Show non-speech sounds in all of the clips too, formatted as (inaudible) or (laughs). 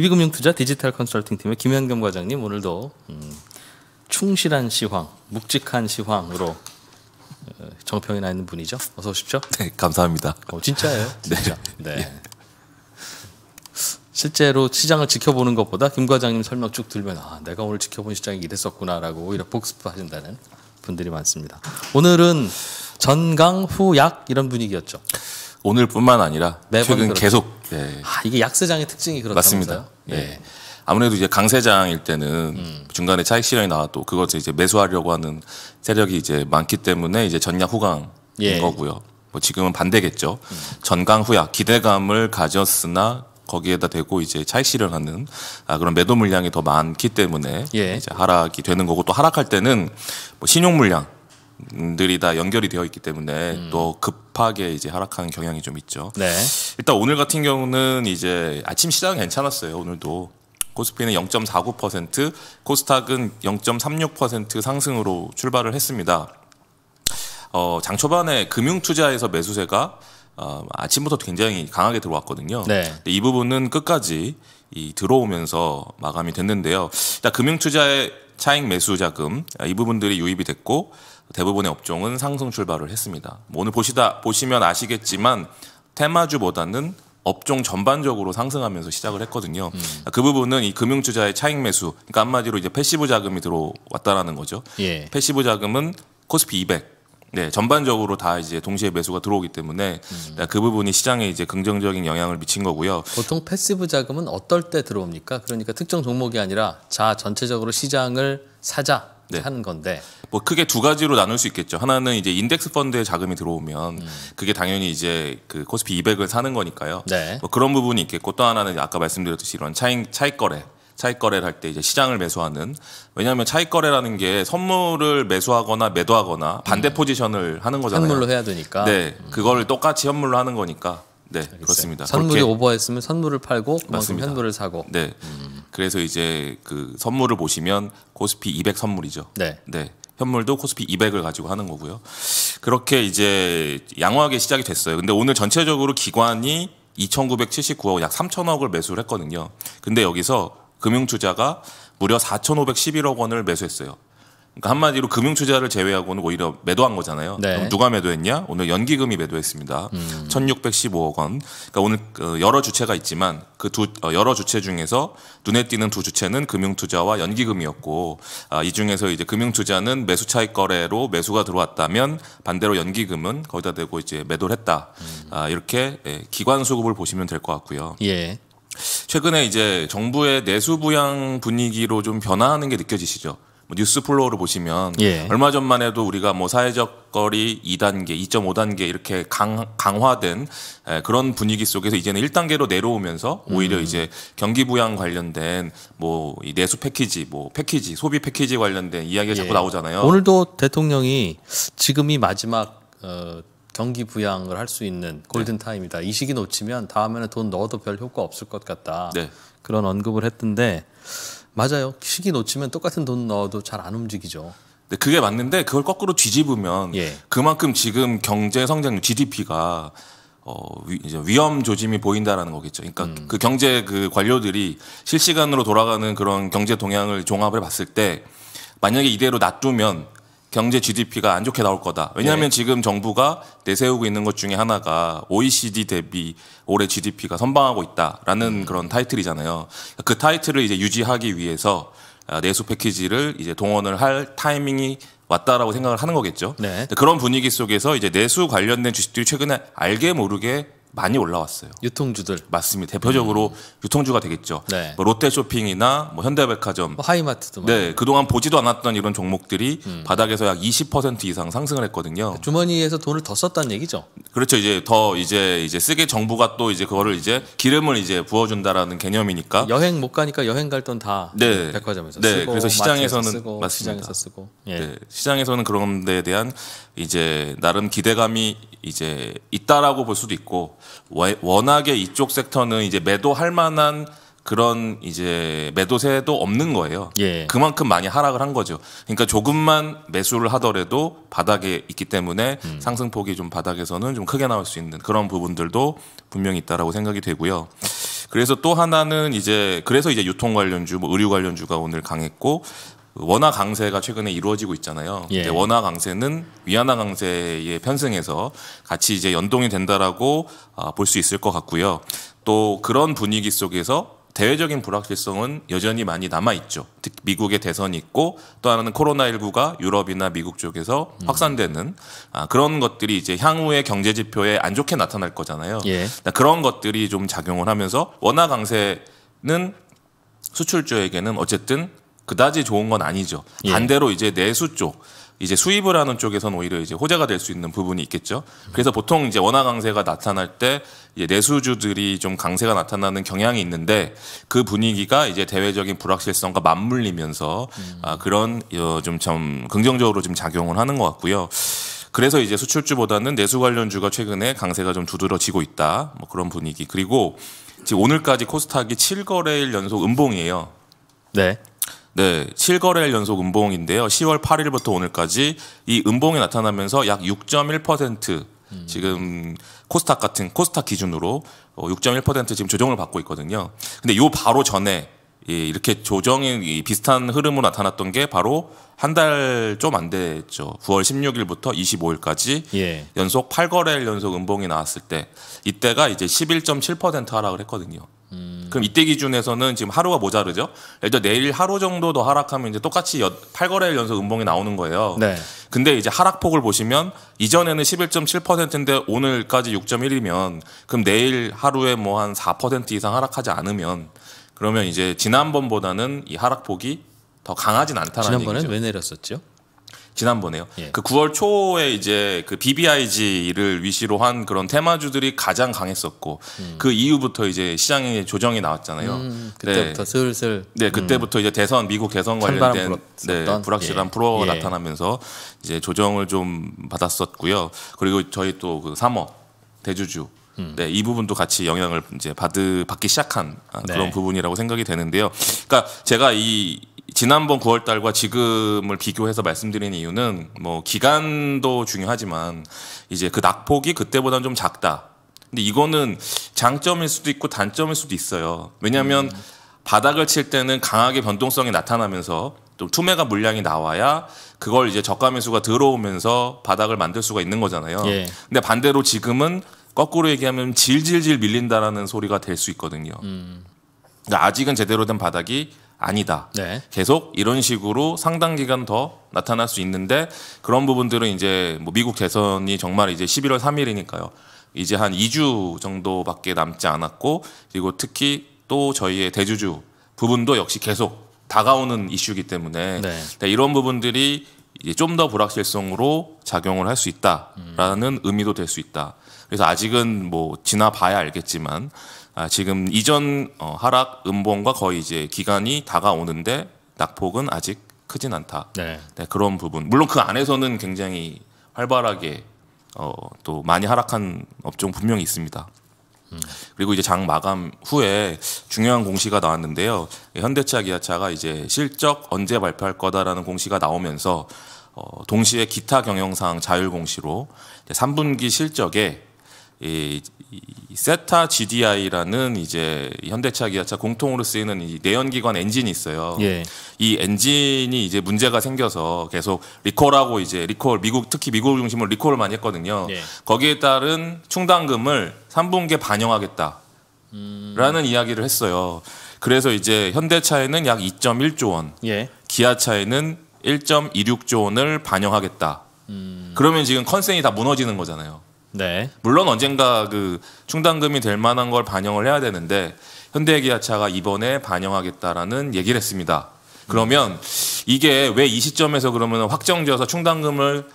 DB금융투자 디지털 컨설팅팀의 김현겸 과장님 오늘도 음, 충실한 시황, 묵직한 시황으로 어, 정평이 나 있는 분이죠. 어서 오십시오. 네, 감사합니다. 어, 진짜예요. (laughs) 네. 진짜. 네. 네. 실제로 시장을 지켜보는 것보다 김 과장님 설명 쭉 들면 아 내가 오늘 지켜본 시장이 이랬었구나라고 오히려 복습하신다는 분들이 많습니다. 오늘은 전강 후약 이런 분위기였죠. 오늘뿐만 아니라 최근 그렇죠. 계속 아, 예. 아, 이게 약세장의 특징이 그렇습니다 예. 예. 아무래도 이제 강세장일 때는 음. 중간에 차익 실현이 나왔고 그것을 이제 매수하려고 하는 세력이 이제 많기 때문에 이제 전략 후강인 예. 거고요. 뭐 지금은 반대겠죠. 음. 전강 후약 기대감을 가졌으나 거기에다 대고 이제 차익 실현하는 아, 그런 매도 물량이 더 많기 때문에 예. 이제 하락이 되는 거고 또 하락할 때는 뭐 신용 물량 분 들이 다 연결이 되어 있기 때문에 음. 또 급하게 이제 하락하는 경향이 좀 있죠. 네. 일단 오늘 같은 경우는 이제 아침 시장 괜찮았어요. 오늘도 코스피는 0.49%, 코스닥은 0.36% 상승으로 출발을 했습니다. 어, 장 초반에 금융 투자에서 매수세가 어, 아침부터 굉장히 강하게 들어왔거든요. 네. 이 부분은 끝까지 이 들어오면서 마감이 됐는데요. 일단 금융 투자의 차익 매수 자금 아, 이 부분들이 유입이 됐고 대부분의 업종은 상승 출발을 했습니다. 뭐 오늘 보시다 보시면 아시겠지만 테마주보다는 업종 전반적으로 상승하면서 시작을 했거든요. 음. 그러니까 그 부분은 이 금융투자의 차익 매수, 그러니까 한마디로 이제 패시브 자금이 들어왔다라는 거죠. 예. 패시브 자금은 코스피 200. 네, 전반적으로 다 이제 동시에 매수가 들어오기 때문에 음. 네, 그 부분이 시장에 이제 긍정적인 영향을 미친 거고요. 보통 패시브 자금은 어떨 때 들어옵니까? 그러니까 특정 종목이 아니라 자 전체적으로 시장을 사자 네. 하는 건데 뭐 크게 두 가지로 나눌 수 있겠죠. 하나는 이제 인덱스 펀드에 자금이 들어오면 음. 그게 당연히 이제 그 코스피 200을 사는 거니까요. 네. 뭐 그런 부분이 있겠고 또 하나는 아까 말씀드렸듯이 이런 차익 차익 거래 차익 거래를 할 때 이제 시장을 매수하는 왜냐하면 차익 거래라는 게 선물을 매수하거나 매도하거나 반대 음. 포지션을 하는 거잖아요. 현물로 해야 되니까. 네, 음. 그거를 똑같이 현물로 하는 거니까 네, 알어요 그렇습니다. 선물이 그렇게... 오버했으면 선물을 팔고 그만큼 현물을 사고. 네. 음. 그래서 이제 그 선물을 보시면 코스피 200 선물이죠. 네. 네. 현물도 코스피 200을 가지고 하는 거고요. 그렇게 이제 양호하게 시작이 됐어요. 근데 오늘 전체적으로 기관이 2,979억 약3 0 0 0억을 매수를 했거든요. 근데 여기서 금융투자가 무려 4,511억 원을 매수했어요. 그러니까 한마디로 금융투자를 제외하고는 오히려 매도한 거잖아요. 네. 그럼 누가 매도했냐? 오늘 연기금이 매도했습니다. 음. 1,615억 원. 그러니까 오늘 그 여러 주체가 있지만 그두 어, 여러 주체 중에서 눈에 띄는 두 주체는 금융투자와 연기금이었고 아, 이 중에서 이제 금융투자는 매수 차익 거래로 매수가 들어왔다면 반대로 연기금은 거기다 대고 이제 매도를 했다. 음. 아, 이렇게 예, 기관 수급을 보시면 될 것 같고요. 예. 최근에 이제 정부의 내수 부양 분위기로 좀 변화하는 게 느껴지시죠? 뭐 뉴스 플로우를 보시면 예. 얼마 전만 해도 우리가 뭐 사회적 거리 2단계, 2.5단계 이렇게 강, 강화된 에, 그런 분위기 속에서 이제는 1단계로 내려오면서 오히려 음. 이제 경기 부양 관련된 뭐이 내수 패키지, 뭐 패키지, 소비 패키지 관련된 이야기가 예. 자꾸 나오잖아요. 오늘도 대통령이 지금이 마지막 어 경기 부양을 할 수 있는 골든 네. 타임이다. 이 시기 놓치면 다음에는 돈 넣어도 별 효과 없을 것 같다. 네. 그런 언급을 했던데 맞아요. 시기 놓치면 똑같은 돈 넣어도 잘 안 움직이죠. 네, 그게 맞는데 그걸 거꾸로 뒤집으면 예. 그만큼 지금 경제 성장률 GDP가 어, 위, 이제 위험 조짐이 보인다라는 거겠죠. 그러니까 음. 그 경제 그 관료들이 실시간으로 돌아가는 그런 경제 동향을 종합해 봤을 때 만약에 이대로 놔두면 경제 GDP가 안 좋게 나올 거다. 왜냐하면 예. 지금 정부가 내세우고 있는 것 중에 하나가 OECD 대비 올해 GDP가 선방하고 있다라는 음. 그런 타이틀이잖아요. 그 타이틀을 이제 유지하기 위해서 아, 내수 패키지를 이제 동원을 할 타이밍이 왔다라고 생각을 하는 거겠죠. 네. 그런 분위기 속에서 이제 내수 관련된 주식들이 최근에 알게 모르게 많이 올라왔어요. 유통주들 맞습니다. 대표적으로 음. 유통주가 되겠죠. 네. 뭐 롯데쇼핑이나 뭐 현대백화점, 뭐 하이마트도 네많아 그동안 보지도 않았던 이런 종목들이 음. 바닥에서 약 20% 이상 상승을 했거든요. 그러니까 주머니에서 돈을 더 썼다는 얘기죠. 그렇죠. 이제 더 이제 이제 쓰게 정부가 또 이제 그거를 이제 기름을 이제 부어준다라는 개념이니까 여행 못 가니까 여행 갈 돈다 네. 백화점에서 네. 쓰고 그래서 시장에서는 쓰고, 맞습니다. 시장에서 쓰고 예. 네. 시장에서는 그런 데에 대한 이제 나름 기대감이 이제 있다라고 볼 수도 있고 워낙에 이쪽 섹터는 이제 매도할 만한 그런 이제 매도세도 없는 거예요. 예. 그만큼 많이 하락을 한 거죠. 그러니까 조금만 매수를 하더라도 바닥에 있기 때문에 음. 상승폭이 좀 바닥에서는 좀 크게 나올 수 있는 그런 부분들도 분명히 있다라고 생각이 되고요. 그래서 또 하나는 이제 그래서 이제 유통 관련주, 뭐 의류 관련주가 오늘 강했고 원화 강세가 최근에 이루어지고 있잖아요. 예. 근데 원화 강세는 위안화 강세에 편승해서 같이 이제 연동이 된다라고 아, 볼수 있을 것 같고요. 또 그런 분위기 속에서 대외적인 불확실성은 여전히 많이 남아 있죠. 특히 미국의 대선이 있고 또 하나는 코로나19가 유럽이나 미국 쪽에서 음. 확산되는 아, 그런 것들이 이제 향후에 경제 지표에 안 좋게 나타날 거잖아요. 예. 그러니까 그런 것들이 좀 작용을 하면서 원화 강세는 수출주에게는 어쨌든 그다지 좋은 건 아니죠. 예. 반대로 이제 내수 쪽 이제 수입을 하는 쪽에서는 오히려 이제 호재가 될 수 있는 부분이 있겠죠. 그래서 보통 이제 원화 강세가 나타날 때 내수주들이 좀 강세가 나타나는 경향이 있는데 그 분위기가 이제 대외적인 불확실성과 맞물리면서 음. 아, 그런 좀좀 어, 좀 긍정적으로 좀 작용을 하는 것 같고요. 그래서 이제 수출주보다는 내수 관련주가 최근에 강세가 좀 두드러지고 있다. 뭐 그런 분위기. 그리고 지금 오늘까지 코스닥이 7거래일 연속 음봉이에요. 네. 네, 7거래일 연속 음봉인데요. 10월 8일부터 오늘까지 이 음봉이 나타나면서 약 6.1% 음. 지금 코스닥 같은 코스닥 기준으로 6.1% 어, 지금 조정을 받고 있거든요. 근데 요 바로 전에 예, 이렇게 조정이 비슷한 흐름으로 나타났던 게 바로 한 달 좀 안 됐죠. 9월 16일부터 25일까지 예. 연속 8거래일 연속 음봉이 나왔을 때 이때가 이제 11.7% 하락을 했거든요. 음. 그럼 이때 기준에서는 지금 하루가 모자르죠. 예를 들어 내일 하루 정도 더 하락하면 이제 똑같이 8거래일 연속 음봉이 나오는 거예요. 네. 근데 이제 하락폭을 보시면 이전에는 11.7%인데 오늘까지 6.1이면 그럼 내일 하루에 뭐 한 4% 이상 하락하지 않으면 그러면 이제 지난번보다는 이 하락폭이 더 강하진 않다는 지난번엔 왜 내렸었죠? 지난번에요. 예. 그 9월 초에 이제 그 BBIG를 위시로 한 그런 테마주들이 가장 강했었고 음. 그 이후부터 이제 시장에 조정이 나왔잖아요. 음, 음. 네. 그때부터 네. 슬슬 네 음. 그때부터 음. 이제 대선 미국 대선 관련된 네, 불확실한 예. 프로가 예. 나타나면서 이제 조정을 좀 받았었고요. 그리고 저희 또 그 3억 대주주 음. 네, 이 부분도 같이 영향을 이제 받으, 받기 시작한 아, 그런 네. 부분이라고 생각이 되는데요. 그러니까 제가 이 지난번 9월 달과 지금을 비교해서 말씀드린 이유는 뭐 기간도 중요하지만 이제 그 낙폭이 그때보다는 좀 작다. 근데 이거는 장점일 수도 있고 단점일 수도 있어요. 왜냐하면 음. 바닥을 칠 때는 강하게 변동성이 나타나면서 좀 투매가 물량이 나와야 그걸 이제 저가 매수가 들어오면서 바닥을 만들 수가 있는 거잖아요. 예. 근데 반대로 지금은 거꾸로 얘기하면 질질질 밀린다라는 소리가 될 수 있거든요. 음. 그러니까 아직은 제대로 된 바닥이 아니다. 네. 계속 이런 식으로 상당 기간 더 나타날 수 있는데 그런 부분들은 이제 뭐 미국 대선이 정말 이제 11월 3일이니까요. 이제 한 2주 정도밖에 남지 않았고 그리고 특히 또 저희의 대주주 부분도 역시 계속 다가오는 이슈이기 때문에 네. 네 이런 부분들이 이제 좀더 불확실성으로 작용을 할 수 있다라는 음. 의미도 될 수 있다. 그래서 아직은 뭐 지나봐야 알겠지만 아, 지금 이전 어, 하락 음봉과 거의 이제 기간이 다가오는데 낙폭은 아직 크진 않다. 네. 네, 그런 부분. 물론 그 안에서는 굉장히 활발하게 어, 또 많이 하락한 업종 분명히 있습니다. 음. 그리고 이제 장 마감 후에 중요한 공시가 나왔는데요. 현대차, 기아차가 이제 실적 언제 발표할 거다라는 공시가 나오면서 어, 동시에 기타 경영상 자율 공시로 3분기 실적에 이, 이 세타 GDI라는 이제 현대차 기아차 공통으로 쓰이는 이 내연기관 엔진이 있어요. 예. 이 엔진이 이제 문제가 생겨서 계속 리콜하고 이제 리콜 미국 특히 미국 중심으로 리콜을 많이 했거든요. 예. 거기에 따른 충당금을 3분기에 반영하겠다. 음. 라는 음. 이야기를 했어요. 그래서 이제 현대차에는 약 2.1조 원, 예. 기아차에는 1.26조 원을 반영하겠다. 음. 그러면 지금 컨센이 다 무너지는 거잖아요. 네. 물론 언젠가 그 충당금이 될 만한 걸 반영을 해야 되는데 현대기아차가 이번에 반영하겠다라는 얘기를 했습니다. 그러면 이게 왜 이 시점에서 그러면 확정지어서 충당금을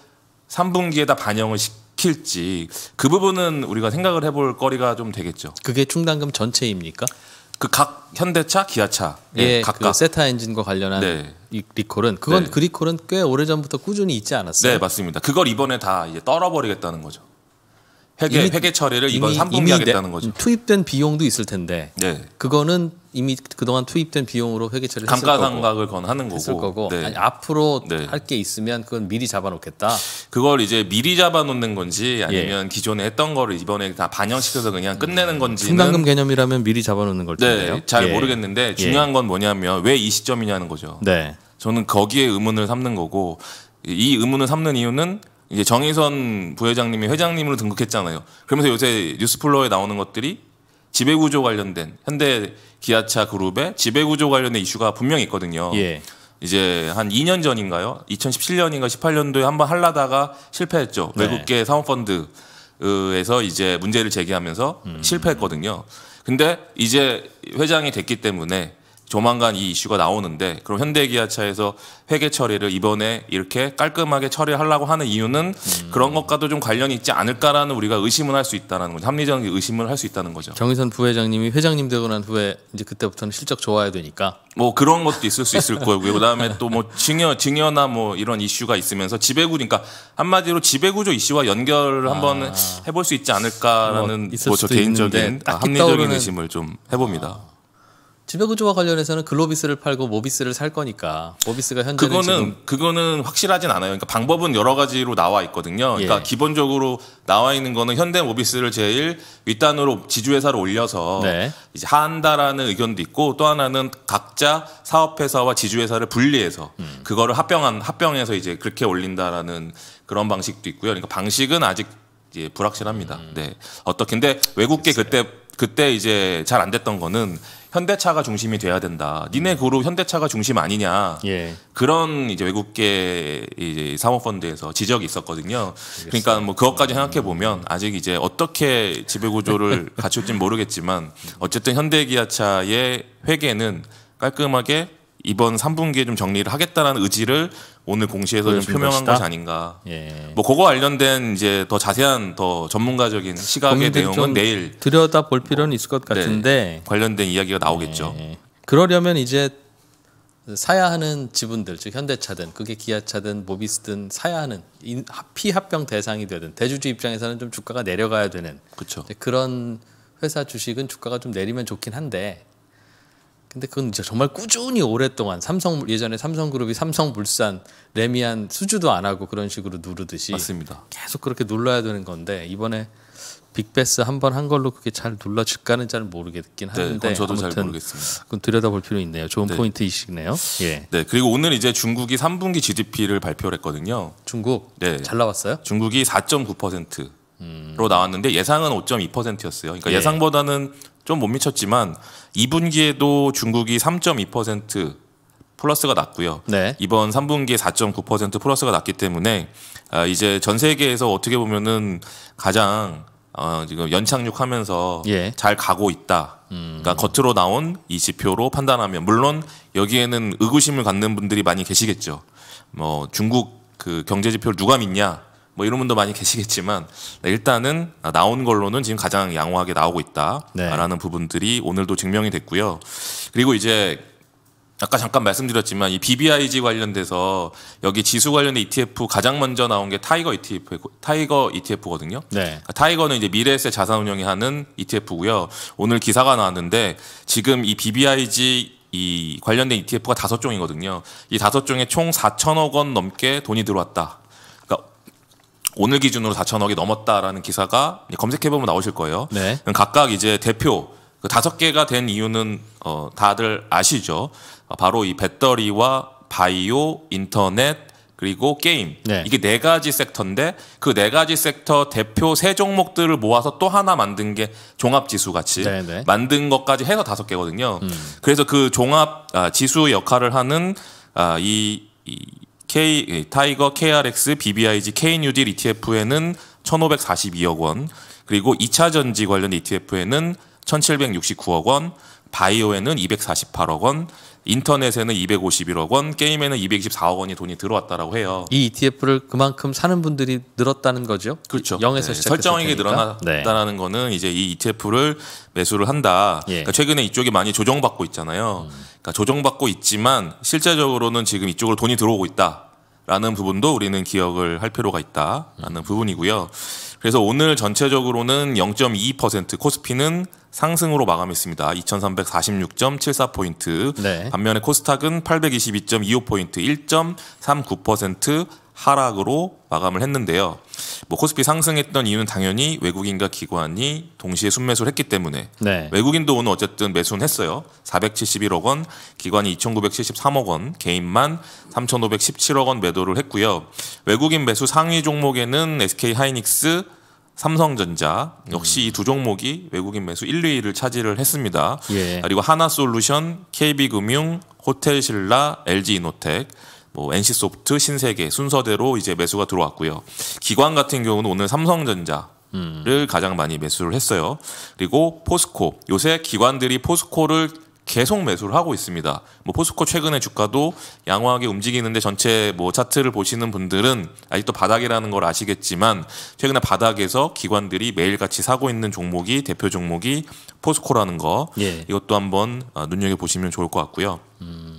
3분기에다 반영을 시킬지 그 부분은 우리가 생각을 해볼 거리가 좀 되겠죠. 그게 충당금 전체입니까? 그 각 현대차, 기아차 예, 예 그 각각 그 세타 엔진과 관련한 네. 리콜은 그건 네. 그 리콜은 꽤 오래 전부터 꾸준히 있지 않았어요. 네 맞습니다. 그걸 이번에 다 이제 떨어버리겠다는 거죠. 회계 이미, 회계 처리를 이번 3분기 하겠다는 거죠. 투입된 비용도 있을 텐데 네. 그거는 이미 그동안 투입된 비용으로 회계 처리를 감가상각을 건 하는 거고, 했을 거고 네. 아니, 앞으로 네. 할게 있으면 그건 미리 잡아놓겠다. 그걸 이제 미리 잡아놓는 건지 예. 아니면 예. 기존에 했던 거를 이번에 다 반영시켜서 그냥 끝내는 건지 분담금 개념이라면 미리 잡아놓는 걸 네. 텐데요. 잘 예. 모르겠는데 예. 중요한 건 뭐냐면 왜 이 시점이냐는 거죠. 네. 저는 거기에 의문을 삼는 거고 이 의문을 삼는 이유는 이제 정의선 부회장님이 회장님으로 등극했잖아요. 그러면서 요새 뉴스플로어에 나오는 것들이 지배구조 관련된 현대 기아차 그룹의 지배구조 관련된 이슈가 분명히 있거든요. 예. 이제 한 2년 전인가요? 2017년인가 18년도에 한번 할라다가 실패했죠. 네. 외국계 사모펀드에서 이제 문제를 제기하면서 음. 실패했거든요. 근데 이제 회장이 됐기 때문에 조만간 이 이슈가 나오는데 그럼 현대기아차에서 회계 처리를 이번에 이렇게 깔끔하게 처리하려고 하는 이유는 음. 그런 것과도 좀 관련이 있지 않을까라는 우리가 의심을 할 수 있다는 거죠. 합리적인 의심을 할 수 있다는 거죠. 정의선 부회장님이 회장님 되고 난 후에 이제 그때부터는 실적 좋아야 되니까 뭐 그런 것도 있을 수 있을 거고요. 그다음에 또 뭐 증여 증여나 뭐 이런 이슈가 있으면서 지배구조 그러니까 한마디로 지배구조 이슈와 연결을 한번 아. 해볼 수 있지 않을까라는 뭐, 뭐저 개인적인 있는 아, 합리적인 떠오르는... 의심을 좀 해봅니다. 아. 지배구조와 관련해서는 글로비스를 팔고 모비스를 살 거니까 모비스가 현재 그거는 그거는 확실하진 않아요. 그러니까 방법은 여러 가지로 나와 있거든요. 그러니까 예. 기본적으로 나와 있는 거는 현대 모비스를 제일 윗단으로 지주회사를 올려서 네. 이제 한다라는 의견도 있고 또 하나는 각자 사업회사와 지주회사를 분리해서 음. 그거를 합병한 합병해서 이제 그렇게 올린다라는 그런 방식도 있고요. 그러니까 방식은 아직 이제 불확실합니다. 음. 네. 어떻게 근데 외국계 그때 그때 이제 잘 안 됐던 거는 현대차가 중심이 돼야 된다. 니네 음. 그룹 현대차가 중심 아니냐. 예. 그런 이제 외국계 이제 사모펀드에서 지적이 있었거든요. 알겠습니다. 그러니까 뭐 그것까지 음. 생각해 보면 아직 이제 어떻게 지배 구조를 (laughs) 갖출지는 모르겠지만 음. 어쨌든 현대기아차의 회계는 깔끔하게 이번 3분기에 좀 정리를 하겠다는 의지를 오늘 공시에서 좀 표명한 것이다? 것이 아닌가. 예. 뭐 그거 관련된 이제 더 자세한 더 전문가적인 시각의 내용은 내일 들여다 볼 필요는 뭐, 있을 것 네, 같은데 네. 관련된 이야기가 나오겠죠. 예. 그러려면 이제 사야 하는 지분들 즉 현대차든 그게 기아차든 모비스든 사야 하는 피합병 대상이 되든 대주주 입장에서는 좀 주가가 내려가야 되는 그쵸. 그런 회사 주식은 주가가 좀 내리면 좋긴 한데 근데 그건 정말 꾸준히 오랫동안 삼성 예전에 삼성그룹이 삼성물산, 레미안 수주도 안 하고 그런 식으로 누르듯이 맞습니다. 계속 그렇게 눌러야 되는 건데 이번에 빅베스 한 번 한 걸로 그게 잘 눌러질까는 잘 모르겠긴 하는데 네, 그건 저도 잘 모르겠습니다. 그건 들여다볼 필요 있네요. 좋은 네. 포인트이시네요. 예. 네. 그리고 오늘 이제 중국이 3분기 GDP를 발표 했거든요. 중국? 네. 잘 나왔어요? 중국이 4.9%로 나왔는데 예상은 5.2%였어요. 그러니까 예. 상보다는 좀 못 미쳤지만 2분기에도 중국이 3.2% 플러스가 났고요. 네. 이번 3분기에 4.9% 플러스가 났기 때문에 아, 이제 전 세계에서 어떻게 보면은 가장 어, 지금 연착륙하면서 예. 잘 가고 있다. 그러니까 음. 그러니까 겉으로 나온 이 지표로 판단하면 물론 여기에는 의구심을 갖는 분들이 많이 계시겠죠. 뭐 중국 그 경제 지표를 누가 믿냐? 뭐 이런 분도 많이 계시겠지만 네, 일단은 나온 걸로는 지금 가장 양호하게 나오고 있다라는 네. 부분들이 오늘도 증명이 됐고요. 그리고 이제 아까 잠깐 말씀드렸지만 이 BBIG 관련돼서 여기 지수 관련된 ETF 가장 먼저 나온 게 타이거 ETF 타이거 ETF거든요. 네. 그러니까 타이거는 이제 미래에셋 자산운용이 하는 ETF고요. 오늘 기사가 나왔는데 지금 이 BBIG 이 관련된 ETF가 다섯 종이거든요. 이 다섯 종에 총 4천억 원 넘게 돈이 들어왔다. 오늘 기준으로 4천억이 넘었다라는 기사가 검색해보면 나오실 거예요. 네. 각각 이제 대표 그 다섯 개가 된 이유는 어, 다들 아시죠. 어, 바로 이 배터리와 바이오, 인터넷 그리고 게임 네. 이게 네 가지 섹터인데 그 네 가지 섹터 대표 세 종목들을 모아서 또 하나 만든 게 종합 지수 같이 네네. 네. 만든 것까지 해서 다섯 개거든요. 음. 그래서 그 종합 아, 지수 역할을 하는 아, 이, 이 타이거 KRX BBIG KNUD ETF에는 1,542억 원, 그리고 2차 전지 관련 ETF에는 1,769억 원, 바이오에는 248억 원, 인터넷에는 251억 원, 게임에는 224억 원이 돈이 들어왔다라고 해요. 이 ETF를 그만큼 사는 분들이 늘었다는 거죠. 그렇죠. 0에서 네, 설정액이 늘어났다는 라 네. 거는 이제 이 ETF를 매수를 한다. 예. 그러니까 최근에 이쪽이 많이 조정받고 있잖아요. 음. 그러니까 조정받고 있지만 실제적으로는 지금 이쪽으로 돈이 들어오고 있다. 라는 부분도 우리는 기억을 할 필요가 있다라는 음. 부분이고요. 그래서 오늘 전체적으로는 0.22% 코스피는 상승으로 마감했습니다. 2346.74포인트. 네. 반면에 코스닥은 822.25포인트 1.39% 하락으로 마감을 했는데요. 뭐 코스피 상승했던 이유는 당연히 외국인과 기관이 동시에 순매수를 했기 때문에 네. 외국인도 오늘 어쨌든 매수는 했어요. 471억 원, 기관이 2,973억 원, 개인만 3,517억 원 매도를 했고요. 외국인 매수 상위 종목에는 SK 하이닉스, 삼성전자 역시 음. 이두 종목이 외국인 매수 1, 2위를 차지를 했습니다. 예. 그리고 하나솔루션, KB금융, 호텔신라, LG이노텍 뭐 NC소프트, 신세계 순서대로 이제 매수가 들어왔고요. 기관 같은 경우는 오늘 삼성전자 를 음. 가장 많이 매수를 했어요. 그리고 포스코 요새 기관들이 포스코를 계속 매수를 하고 있습니다. 뭐 포스코 최근에 주가도 양호하게 움직이는데 전체 뭐 차트를 보시는 분들은 아직도 바닥이라는 걸 아시겠지만 최근에 바닥에서 기관들이 매일같이 사고 있는 종목이 대표 종목이 포스코라는 거 예. 이것도 한번 어, 눈여겨 보시면 좋을 것 같고요. 음.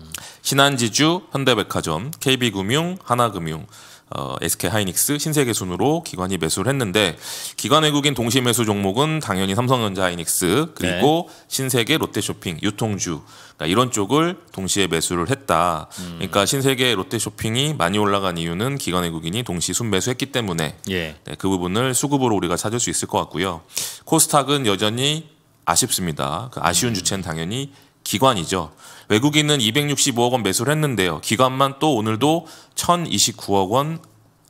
신한지주, 현대백화점, KB금융, 하나금융, 어, SK하이닉스, 신세계 순으로 기관이 매수를 했는데 기관 외국인 동시 매수 종목은 당연히 삼성전자하이닉스 그리고 네. 신세계, 롯데쇼핑, 유통주 그러니까 이런 쪽을 동시에 매수를 했다. 음. 그러니까 신세계, 롯데쇼핑이 많이 올라간 이유는 기관 외국인이 동시 순매수했기 때문에 예. 네, 그 부분을 수급으로 우리가 찾을 수 있을 것 같고요. 코스닥은 여전히 아쉽습니다. 그 아쉬운 음. 주체는 당연히 기관이죠. 외국인은 265억 원 매수를 했는데요. 기관만 또 오늘도 1,029억 원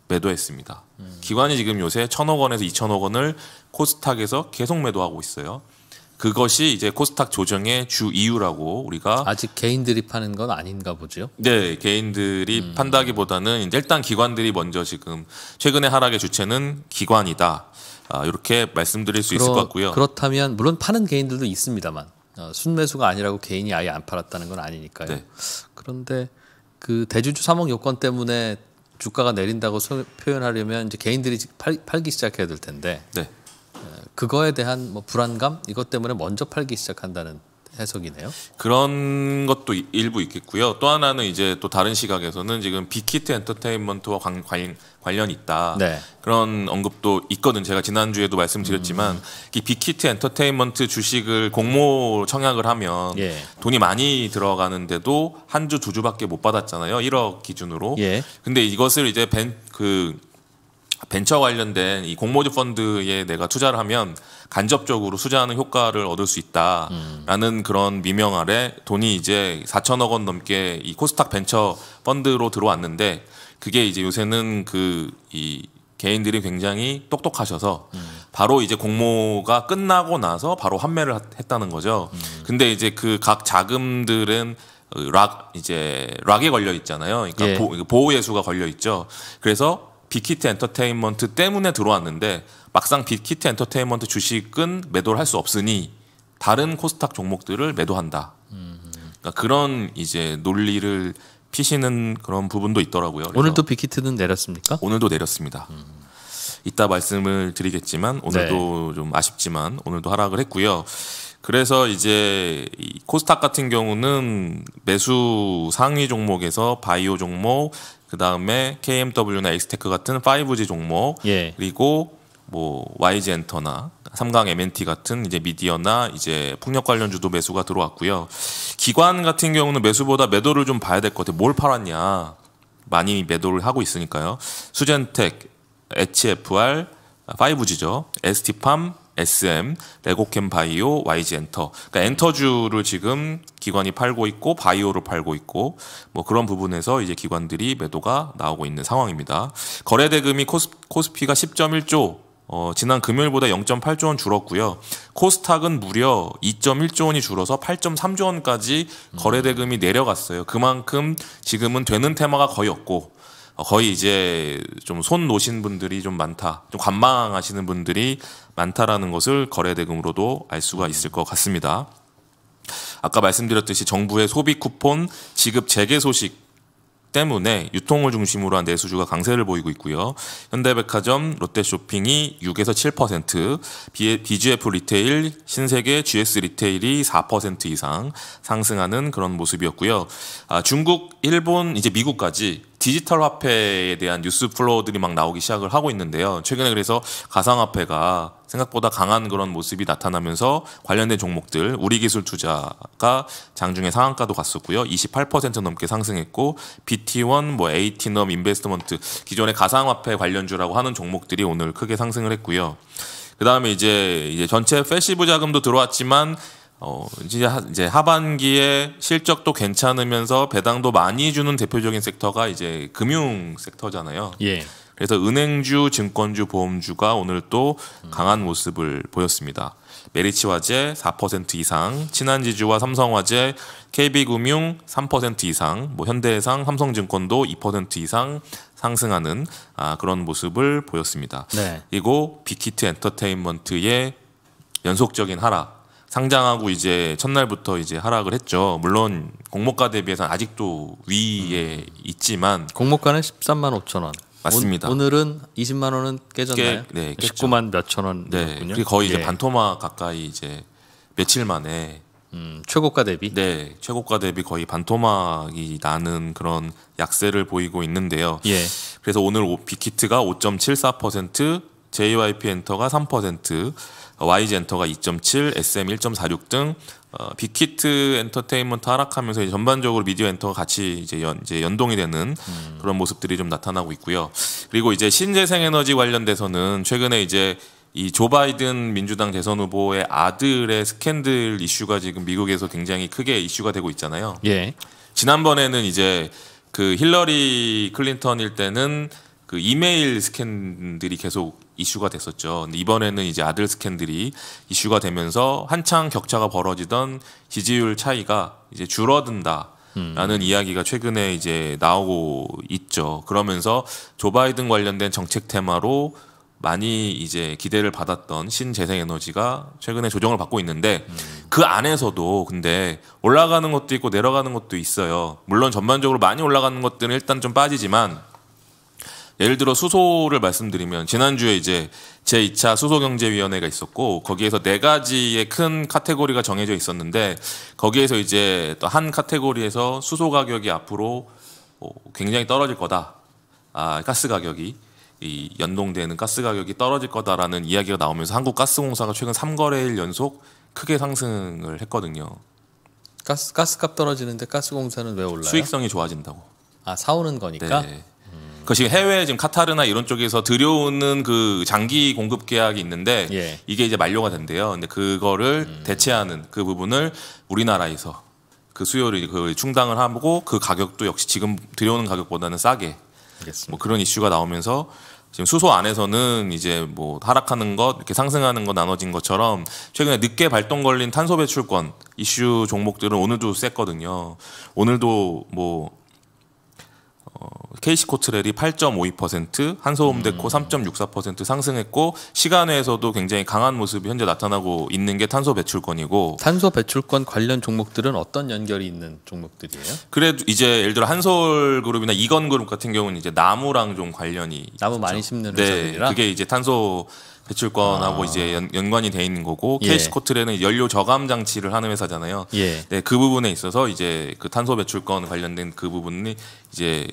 매도했습니다. 음. 기관이 지금 요새 1,000억 원에서 2,000억 원을 코스닥에서 계속 매도하고 있어요. 그것이 이제 코스닥 조정의 주 이유라고 우리가 아직 개인들이 파는 건 아닌가 보죠. 네, 개인들이 음. 판다기보다는 일단 기관들이 먼저 지금 최근에 하락의 주체는 기관이다. 아, 이렇게 말씀드릴 수 그러, 있을 것 같고요. 그렇다면 물론 파는 개인들도 있습니다만 어, 순매수가 아니라고 개인이 아예 안 팔았다는 건 아니니까요. 네. 그런데 그 대주주 사목 요건 때문에 주가가 내린다고 소, 표현하려면 이제 개인들이 팔, 기 시작해야 될 텐데 네. 그거에 대한 뭐 불안감 이것 때문에 먼저 팔기 시작한다는 해석이네요. 그런 것도 일부 있겠고요. 또 하나는 이제 또 다른 시각에서는 지금 빅히트 엔터테인먼트와 관, 관, 관련 있다. 네. 그런 언급도 있거든. 제가 지난주에도 말씀드렸지만 음. 이 빅히트 엔터테인먼트 주식을 공모 청약을 하면 예. 돈이 많이 들어가는데도 한 주 두 주밖에 못 받았잖아요. 1억 기준으로. 예. 근데 이것을 이제 벤, 그 벤처 관련된 이 공모주 펀드에 내가 투자를 하면 간접적으로 투자하는 효과를 얻을 수 있다라는 음. 그런 미명 아래 돈이 이제 4천억 원 넘게 이 코스닥 벤처 펀드로 들어왔는데 그게 이제 요새는 그 이 개인들이 굉장히 똑똑하셔서 음. 바로 이제 공모가 끝나고 나서 바로 환매를 했다는 거죠. 음. 근데 이제 그 각 자금들은 락 이제 락에 걸려 있잖아요. 그러니까 예. 보호 예수가 걸려 있죠. 그래서 빅히트 엔터테인먼트 때문에 들어왔는데 막상 빅히트 엔터테인먼트 주식은 매도를 할 수 없으니 다른 코스닥 종목들을 매도한다. 그러니까 그런 이제 논리를 피시는 그런 부분도 있더라고요. 오늘도 빅히트는 내렸습니까? 오늘도 내렸습니다. 음. 이따 말씀을 드리겠지만 오늘도 네. 좀 아쉽지만 오늘도 하락을 했고요. 그래서 이제 코스닥 같은 경우는 매수 상위 종목에서 바이오 종목, 그 다음에 KMW나 에이스테크 같은 5G 종목 예. 그리고 뭐 YG 엔터나 삼강 MNT 같은 이제 미디어나 이제 폭력 관련 주도 매수가 들어왔고요. 기관 같은 경우는 매수보다 매도를 좀 봐야 될 것 같아요. 뭘 팔았냐? 많이 매도를 하고 있으니까요. 수젠텍, HFR, 5G죠. ST팜, SM, 레고캠 바이오, YG 엔터. 그러니까 엔터주를 지금 기관이 팔고 있고 바이오를 팔고 있고 뭐 그런 부분에서 이제 기관들이 매도가 나오고 있는 상황입니다. 거래 대금이 코스, 코스피가 10.1조 어, 지난 금요일보다 0.8조 원 줄었고요. 코스닥은 무려 2.1조 원이 줄어서 8.3조 원까지 거래 대금이 내려갔어요. 그만큼 지금은 되는 테마가 거의 없고 어, 거의 이제 좀 손 놓으신 분들이 좀 많다, 좀 관망하시는 분들이 많다라는 것을 거래 대금으로도 알 수가 있을 것 같습니다. 아까 말씀드렸듯이 정부의 소비 쿠폰 지급 재개 소식 때문에 유통을 중심으로 한 내수주가 강세를 보이고 있고요. 현대백화점, 롯데쇼핑이 6에서 7%, BGF 리테일, 신세계 GS 리테일이 4% 이상 상승하는 그런 모습이었고요. 아, 중국, 일본, 이제 미국까지 디지털 화폐에 대한 뉴스 플로우들이 막 나오기 시작을 하고 있는데요. 최근에 그래서 가상화폐가 생각보다 강한 그런 모습이 나타나면서 관련된 종목들 우리 기술 투자가 장중에 상한가도 갔었고요. 28% 넘게 상승했고 BT1, 뭐 에이티넘, 인베스트먼트 기존의 가상화폐 관련주라고 하는 종목들이 오늘 크게 상승을 했고요. 그 다음에 이제 이제 전체 패시브 자금도 들어왔지만 어, 진짜 이제 하반기에 실적도 괜찮으면서 배당도 많이 주는 대표적인 섹터가 이제 금융 섹터잖아요. 예. 그래서 은행주, 증권주, 보험주가 오늘 또 강한 모습을 보였습니다. 메리츠화재 4% 이상, 친한지주와 삼성화재, KB금융 3% 이상, 뭐 현대해상, 삼성증권도 2% 이상 상승하는 아, 그런 모습을 보였습니다. 네. 그리고 빅히트 엔터테인먼트의 연속적인 하락. 상장하고 이제 첫날부터 이제 하락을 했죠. 물론 공모가 대비해서 아직도 위에 음. 있지만 공모가는 13만 5천 원. 맞습니다. 오, 늘은 20만 원은 깨졌나요? 깨, 네, 19만 몇천 원. 네, 그리고 거의 이제 예. 반토막 가까이 이제 며칠 만에 음, 최고가 대비. 네, 최고가 대비 거의 반토막이 나는 그런 약세를 보이고 있는데요. 예. 그래서 오늘 빅히트가 5.74% JYP 엔터가 3%, YG 엔터가 2.7, SM 1.46등 어, 빅히트 엔터테인먼트 하락하면서 이제 전반적으로 미디어 엔터가 같이 이제, 연, 이제 연동이 되는 음. 그런 모습들이 좀 나타나고 있고요. 그리고 이제 신재생 에너지 관련돼서는 최근에 이제 이조 바이든 민주당 대선 후보의 아들의 스캔들 이슈가 지금 미국에서 굉장히 크게 이슈가 되고 있잖아요. 예. 지난번에는 이제 그 힐러리 클린턴일 때는 그 이메일 스캔들이 계속 이슈가 됐었죠. 근데 이번에는 이제 아들 스캔들이 이슈가 되면서 한창 격차가 벌어지던 지지율 차이가 이제 줄어든다. 라는 음. 이야기가 최근에 이제 나오고 있죠. 그러면서 조 바이든 관련된 정책 테마로 많이 이제 기대를 받았던 신재생 에너지가 최근에 조정을 받고 있는데 음. 그 안에서도 근데 올라가는 것도 있고 내려가는 것도 있어요. 물론 전반적으로 많이 올라가는 것들은 일단 좀 빠지지만 예를 들어 수소를 말씀드리면 지난주에 이제 제2차 수소경제위원회가 있었고 거기에서 네 가지의 큰 카테고리가 정해져 있었는데 거기에서 이제 또 한 카테고리에서 수소 가격이 앞으로 어, 굉장히 떨어질 거다. 아, 가스 가격이 이 연동되는 가스 가격이 떨어질 거다라는 이야기가 나오면서 한국가스공사가 최근 3거래일 연속 크게 상승을 했거든요. 가스 가스값 떨어지는데 가스공사는 왜 올라요? 수익성이 좋아진다고. 아 사오는 거니까. 네. 그 지금 해외 지금 카타르나 이런 쪽에서 들여오는 그 장기 공급 계약이 있는데 예. 이게 이제 만료가 된대요. 근데 그거를 음. 대체하는 그 부분을 우리나라에서 그 수요를 그 충당을 하고 그 가격도 역시 지금 들여오는 가격보다는 싸게 알겠습니다. 뭐 그런 이슈가 나오면서 지금 수소 안에서는 이제 뭐 하락하는 것 이렇게 상승하는 것 나눠진 것처럼 최근에 늦게 발동 걸린 탄소 배출권 이슈 종목들은 오늘도 셌거든요. 오늘도 뭐 케이시 코트렐이 8.52%, 한소음대코 음. 3.64% 상승했고 시간에서도 굉장히 강한 모습이 현재 나타나고 있는 게 탄소 배출권이고 탄소 배출권 관련 종목들은 어떤 연결이 있는 종목들이에요? 그래도 이제 예를 들어 한솔 그룹이나 이건 그룹 같은 경우는 이제 나무랑 좀 관련이 나무 있었죠. 많이 심는 네, 회사들이라 네, 그게 이제 탄소 대출권하고 아. 이제 연, 관이돼 있는 거고 케이스 예. 코트레는 연료 저감 장치를 하는 회사잖아요. 예. 네, 그 부분에 있어서 이제 그 탄소 배출권 관련된 그 부분이 이제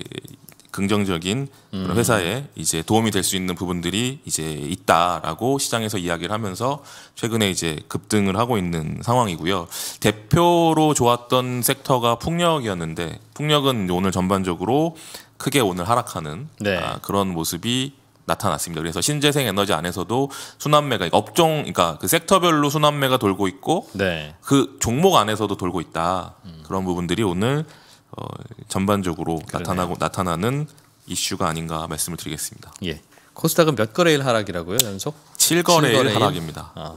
긍정적인 그런 음. 회사에 이제 도움이 될 수 있는 부분들이 이제 있다라고 시장에서 이야기를 하면서 최근에 이제 급등을 하고 있는 상황이고요. 대표로 좋았던 섹터가 풍력이었는데 풍력은 오늘 전반적으로 크게 오늘 하락하는 네. 아, 그런 모습이 나타났습니다. 그래서 신재생 에너지 안에서도 순환매가 업종, 그러니까 그 섹터별로 순환매가 돌고 있고 네. 그 종목 안에서도 돌고 있다. 음. 그런 부분들이 오늘 어, 전반적으로 그러네요. 나타나고 나타나는 이슈가 아닌가 말씀을 드리겠습니다. 예. 코스닥은 몇 거래일 하락이라고요? 연속? 7거래일, 7거래일? 하락입니다. 아.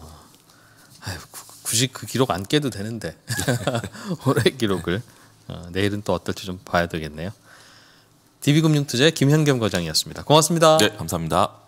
아유, 굳이 그 기록 안 깨도 되는데. (laughs) 올해 기록을 어, 내일은 또 어떨지 좀 봐야 되겠네요. DB금융투자의 김현겸 과장이었습니다. 고맙습니다. 네, 감사합니다.